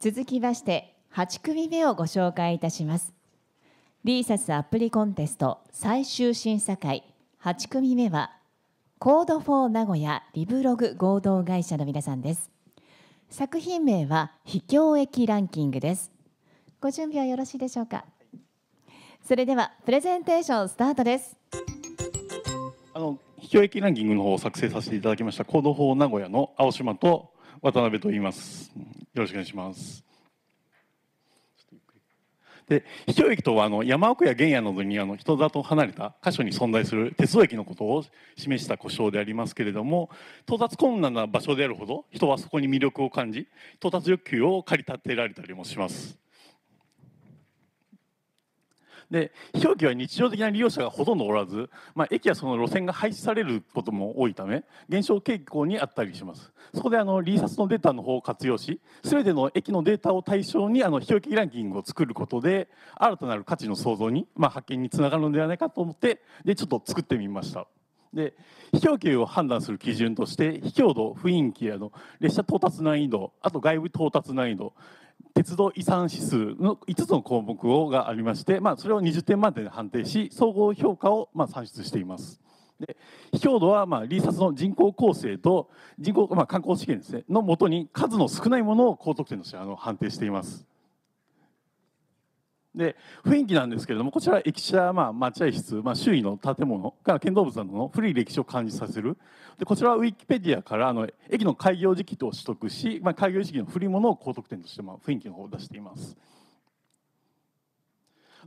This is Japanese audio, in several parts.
続きまして8組目をご紹介いたしますリーサスアプリコンテスト最終審査会8組目はコードフォー名古屋リブログ合同会社の皆さんです作品名は秘境駅ランキングですご準備はよろしいでしょうかそれではプレゼンテーションスタートですあの秘境駅ランキングの方を作成させていただきましたコードフォー名古屋の青島と渡辺と言いますよろしくお願いします。で秘境駅とはあの山奥や原野などにあの人里離れた箇所に存在する鉄道駅のことを示した故障でありますけれども到達困難な場所であるほど人はそこに魅力を感じ到達欲求を駆り立てられたりもします。で表記は日常的な利用者がほとんどおらず、まあ、駅やその路線が廃止されることも多いため減少傾向にあったりしますそこであのリーサスのデータの方を活用し全ての駅のデータを対象にあの表記ランキングを作ることで新たなる価値の創造に、まあ、発見につながるのではないかと思ってでちょっと作ってみました。で表記を判断する基準として飛行度雰囲気あの列車到達難易度あと外部到達難易度、鉄道遺産指数の5つの項目をがありまして、まあ、それを20点満点で判定し総合評価をまあ算出しています。で卑怯度はまあリーサスの人口構成と人口、まあ、観光資源です、ね、のもとに数の少ないものを高得点としてあの判定しています。で雰囲気なんですけれどもこちらは駅舎、まあ、待合室、まあ、周囲の建物から建造物などの古い歴史を感じさせるでこちらはウィキペディアからあの駅の開業時期と取得し、まあ、開業時期の古いものを高得点として、まあ、雰囲気の方を出しています。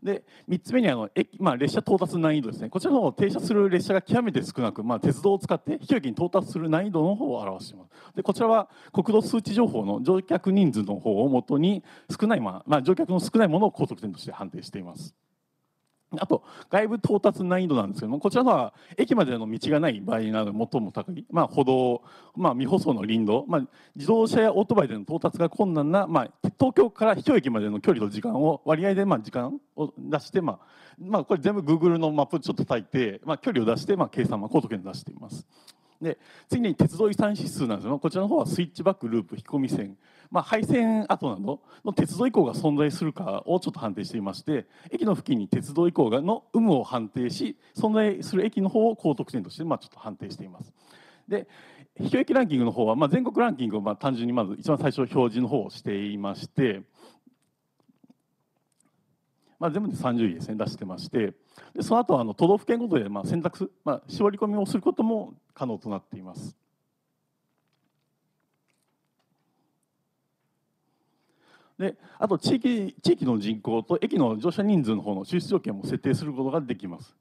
で3つ目にあの駅、まあ、列車到達難易度ですねこちらの方停車する列車が極めて少なく、まあ、鉄道を使って飛行機に到達する難易度の方を表していますでこちらは国土数値情報の乗客人数の方をもとに少ない、まあまあ、乗客の少ないものを高得点として判定しています。あと外部到達難易度なんですけどもこちらのは駅までの道がない場合など最も高い、まあ、歩道、まあ、未舗装の林道、まあ、自動車やオートバイでの到達が困難な、まあ、東京から秘境駅までの距離と時間を割合でまあ時間を出して、まあまあ、これ全部 Google のマップちょっと炊いて、まあ、距離を出して、まあ、計算、は高度圏出しています。で次に鉄道遺産指数なんですがこちらの方はスイッチバックループ引き込み線、まあ、廃線跡などの鉄道遺構が存在するかをちょっと判定していまして駅の付近に鉄道遺構がの有無を判定し存在する駅の方を高得点として、まあ、ちょっと判定しています。で秘境駅ランキングの方は、まあ、全国ランキングをまあ単純にまず一番最初表示の方をしていましてまあ、全部で30位ですね出してましてでその後あの都道府県ごとでまあ選択す、まあ、絞り込みをすることも可能となっています。であと地域地域の人口と駅の乗車人数の方の抽出条件も設定することができます。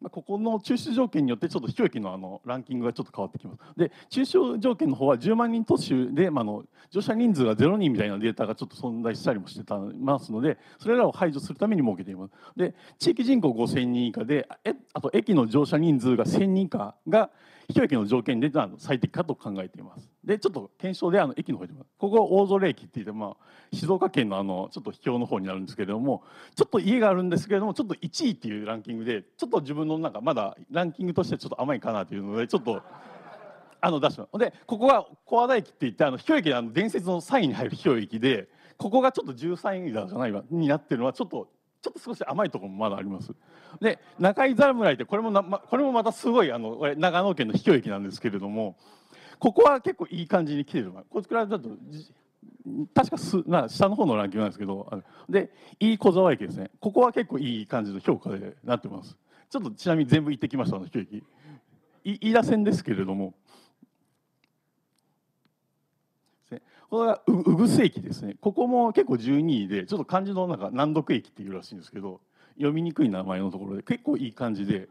まあ、ここの抽出条件によってちょっと非教育のあのランキングがちょっと変わってきますで抽出条件の方は10万人突市で、まあ、の乗車人数が0人みたいなデータがちょっと存在したりもしてたますのでそれらを排除するために設けていますで地域人口5000人以下でえあと駅の乗車人数が1000人以下が秘境駅の条件に出たの最適かと考えていますでちょっと検証であの駅の方ここ大空駅っていって、まあ、静岡県のあのちょっと秘境の方になるんですけれどもちょっと家があるんですけれどもちょっと1位っていうランキングでちょっと自分の中まだランキングとしてちょっと甘いかなというのでちょっと。あの出しますでここは小和田駅って言ってあの秘境駅あの伝説の3位に入る秘境駅でここがちょっと13位だじゃないになってるのはちょっとちょっと少し甘いところもまだありますで中井侍ってこれもな、ま、これもまたすごいあの長野県の秘境駅なんですけれどもここは結構いい感じに来てるこちらだと確かすな下の方のランキングなんですけどでいい小沢駅ですねここは結構いい感じの評価でなってますちょっとちなみに全部行ってきましたあの秘境駅飯田線ですけれどもこれはうぐす駅ですねここも結構12位でちょっと漢字のなんか難読駅っていうらしいんですけど読みにくい名前のところで結構いい感じで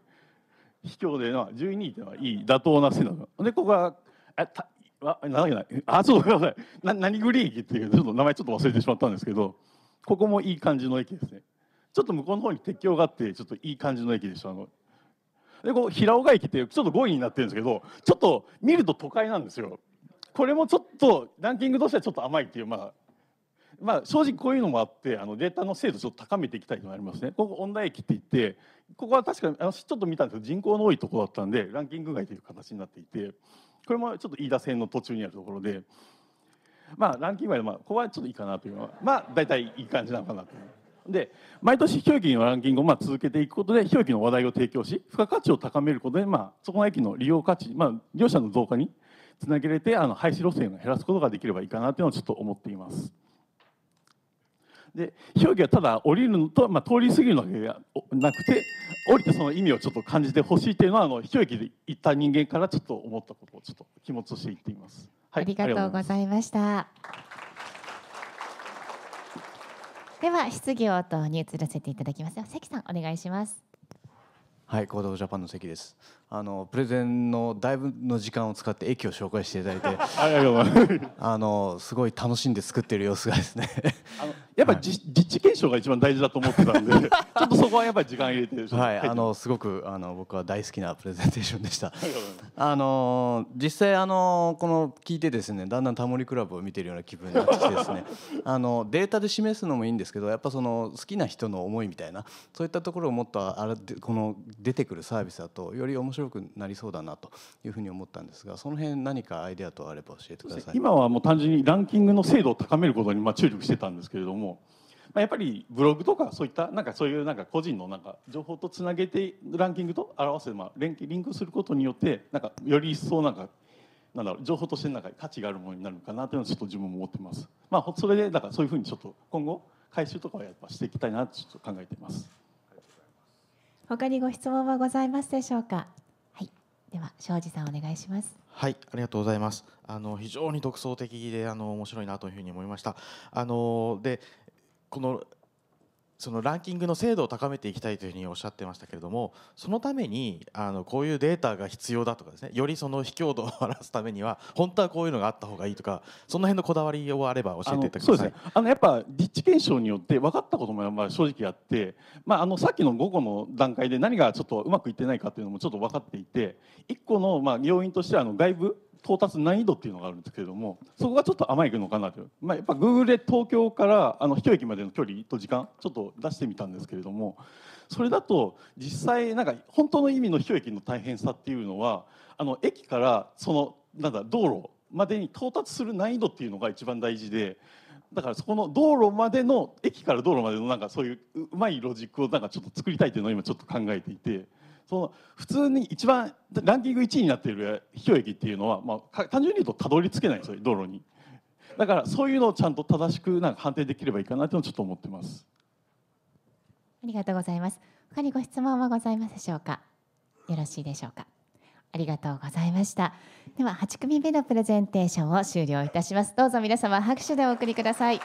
卑怯でな12位ってのはいい妥当な線なのでここがあたあなんだっあそうごめんなさいな何グリーン駅っていうちょっと名前ちょっと忘れてしまったんですけどここもいい感じの駅ですねちょっと向こうの方に鉄橋があってちょっといい感じの駅でしたあのでこう平岡駅ってちょっと5位になってるんですけどちょっと見ると都会なんですよこれもちょっとランキングとしてはちょっと甘いっていうまあまあ、正直こういうのもあってあのデータの精度ちょっと高めていきたいと思りますねここ温帯駅っていってここは確かにあのちょっと見たんですけど人口の多いところだったんでランキング外という形になっていてこれもちょっと飯田線の途中にあるところでまあランキング外で、まあ、ここはちょっといいかなというのはまあ大体いい感じなのかなとで毎年氷域のランキングをまあ続けていくことで氷域の話題を提供し付加価値を高めることで、まあ、そこの駅の利用価値、まあ、利用者の増加につなげれてあの廃止路線を減らすことができればいいかなというのをちょっと思っています。で表記はただ降りるのと、まあ、通り過ぎるのではなくて降りてその意味をちょっと感じてほしいというのはあの表現で行った人間からちょっと思ったことをちょっと気持ちとして言っています。はい、ありがとうございました。では質疑応答に移らせていただきます。関さんお願いします。はい、コードジャパンの関です。あのプレゼンのだいぶの時間を使って駅を紹介していただいて、あのすごい楽しんで作っている様子がですね。あのやっぱり、実地検証が一番大事だと思ってたんで ちょっとそこはやっぱり時間入れてはいあのすごくあの僕は大好きなプレゼンテーションでした あの実際あのこの聞いてですねだんだんタモリクラブを見てるような気分になってきてですね あのデータで示すのもいいんですけどやっぱその好きな人の思いみたいなそういったところをもっとあらこの出てくるサービスだとより面白くなりそうだなというふうに思ったんですがその辺何かアイデアとあれば教えてください今はもう単純にランキングの精度を高めることにまあ注力してたんですけれどもも、まあ、やっぱりブログとかそういったなんかそういうなんか個人のなんか情報とつなげてランキングと表せまあ連リンクすることによってなんかより一層なんかなんだろう情報としてなんか価値があるものになるかなというのはちょっと自分も思ってます。まあ、それでなんかそういうふうにちょっと今後回収とかはやっぱしていきたいなとちょっと考えています。他にご質問はございますでしょうか。では庄司さんお願いします。はい、ありがとうございます。あの非常に独創的であの面白いなというふうに思いました。あのでこのそのランキングの精度を高めていきたいというふうにおっしゃってましたけれどもそのためにあのこういうデータが必要だとかですねよりその卑怯度を表すためには本当はこういうのがあった方がいいとかその辺のこだわりをあれば教えていただけますね、あのやっぱ立地検証によって分かったこともまあ正直あって、まあ、あのさっきの午後の段階で何がちょっとうまくいってないかというのもちょっと分かっていて一個のまあ要因としてはあの外部到達難易度っていうのがあるんですけれどもそこがちょっと甘いのかなとまあ、やっぱ Google で東京からあの1駅までの距離と時間ちょっと出してみたんですけれどもそれだと実際なんか本当の意味の1駅の大変さっていうのはあの駅からそのなんだ道路までに到達する難易度っていうのが一番大事で。だからそこの道路までの駅から道路までのなんかそういううまいロジックをなんかちょっと作りたいというのを今ちょっと考えていてその普通に一番ランキング1位になっている秘境駅っていうのは、まあ、単純に言うとたどり着けないんですよ道路にだからそういうのをちゃんと正しくなんか判定できればいいかなというのをちょっと思ってますありがとうございます他にご質問はございますでしょうかよろしいでしょうかありがとうございましたでは8組目のプレゼンテーションを終了いたしますどうぞ皆様拍手でお送りください